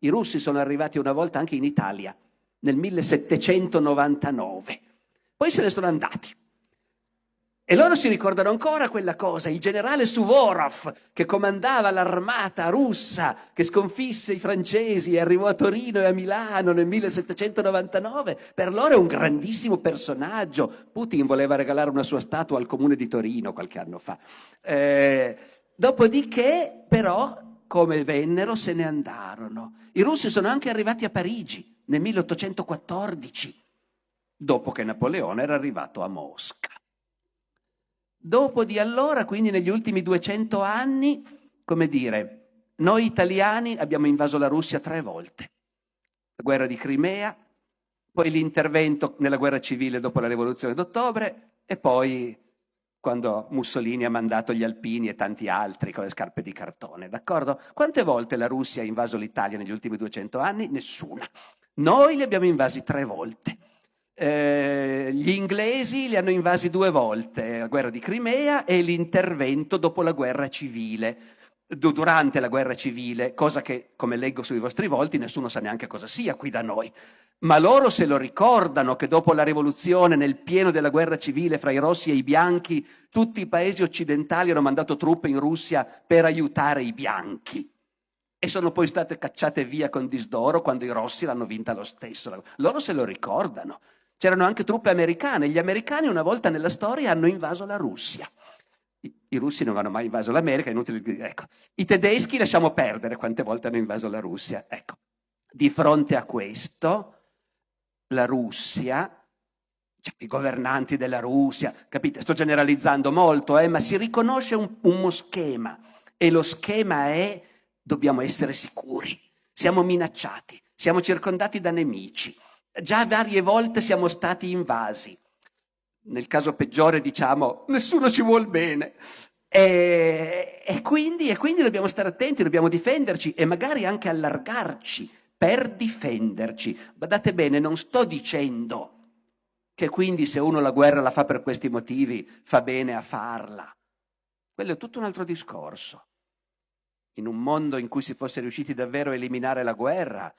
I russi sono arrivati una volta anche in Italia, nel 1799. Poi se ne sono andati. E loro si ricordano ancora quella cosa, il generale Suvorov che comandava l'armata russa che sconfisse i francesi e arrivò a Torino e a Milano nel 1799, per loro è un grandissimo personaggio. Putin voleva regalare una sua statua al comune di Torino qualche anno fa. Eh, dopodiché però come vennero, se ne andarono. I russi sono anche arrivati a Parigi nel 1814, dopo che Napoleone era arrivato a Mosca. Dopo di allora, quindi negli ultimi 200 anni, come dire, noi italiani abbiamo invaso la Russia tre volte. La guerra di Crimea, poi l'intervento nella guerra civile dopo la rivoluzione d'ottobre e poi quando Mussolini ha mandato gli alpini e tanti altri con le scarpe di cartone, d'accordo? Quante volte la Russia ha invaso l'Italia negli ultimi 200 anni? Nessuna. Noi li abbiamo invasi tre volte. Eh, gli inglesi li hanno invasi due volte, la guerra di Crimea e l'intervento dopo la guerra civile durante la guerra civile, cosa che, come leggo sui vostri volti, nessuno sa neanche cosa sia qui da noi. Ma loro se lo ricordano che dopo la rivoluzione, nel pieno della guerra civile fra i rossi e i bianchi, tutti i paesi occidentali hanno mandato truppe in Russia per aiutare i bianchi. E sono poi state cacciate via con disdoro quando i rossi l'hanno vinta lo stesso. Loro se lo ricordano. C'erano anche truppe americane. Gli americani una volta nella storia hanno invaso la Russia. I russi non hanno mai invaso l'America, inutile dire. Ecco. I tedeschi lasciamo perdere quante volte hanno invaso la Russia. Ecco. Di fronte a questo, la Russia, cioè i governanti della Russia, capite? Sto generalizzando molto, eh, ma si riconosce un, uno schema e lo schema è dobbiamo essere sicuri, siamo minacciati, siamo circondati da nemici, già varie volte siamo stati invasi nel caso peggiore diciamo nessuno ci vuol bene. E, e, quindi, e quindi dobbiamo stare attenti, dobbiamo difenderci e magari anche allargarci per difenderci. Badate bene, non sto dicendo che quindi se uno la guerra la fa per questi motivi fa bene a farla. Quello è tutto un altro discorso. In un mondo in cui si fosse riusciti davvero a eliminare la guerra,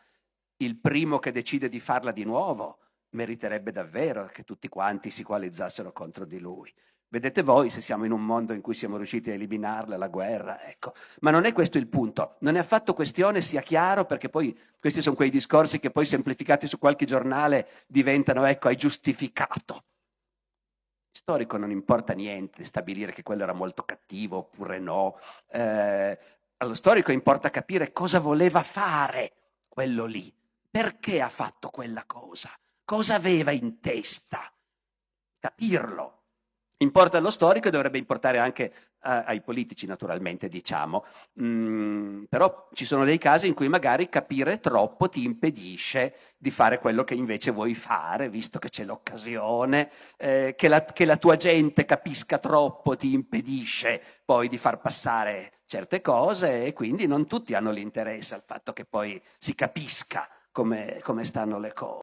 il primo che decide di farla di nuovo meriterebbe davvero che tutti quanti si coalizzassero contro di lui. Vedete voi se siamo in un mondo in cui siamo riusciti a eliminarla, la guerra, ecco. Ma non è questo il punto, non è affatto questione, sia chiaro, perché poi questi sono quei discorsi che poi semplificati su qualche giornale diventano, ecco, hai giustificato. Storico non importa niente stabilire che quello era molto cattivo oppure no. Eh, allo storico importa capire cosa voleva fare quello lì, perché ha fatto quella cosa cosa aveva in testa, capirlo. Importa allo storico e dovrebbe importare anche a, eh, ai politici, naturalmente, diciamo. Mm, però ci sono dei casi in cui magari capire troppo ti impedisce di fare quello che invece vuoi fare, visto che c'è l'occasione, eh, che, la, che la tua gente capisca troppo ti impedisce poi di far passare certe cose e quindi non tutti hanno l'interesse al fatto che poi si capisca come, come stanno le cose.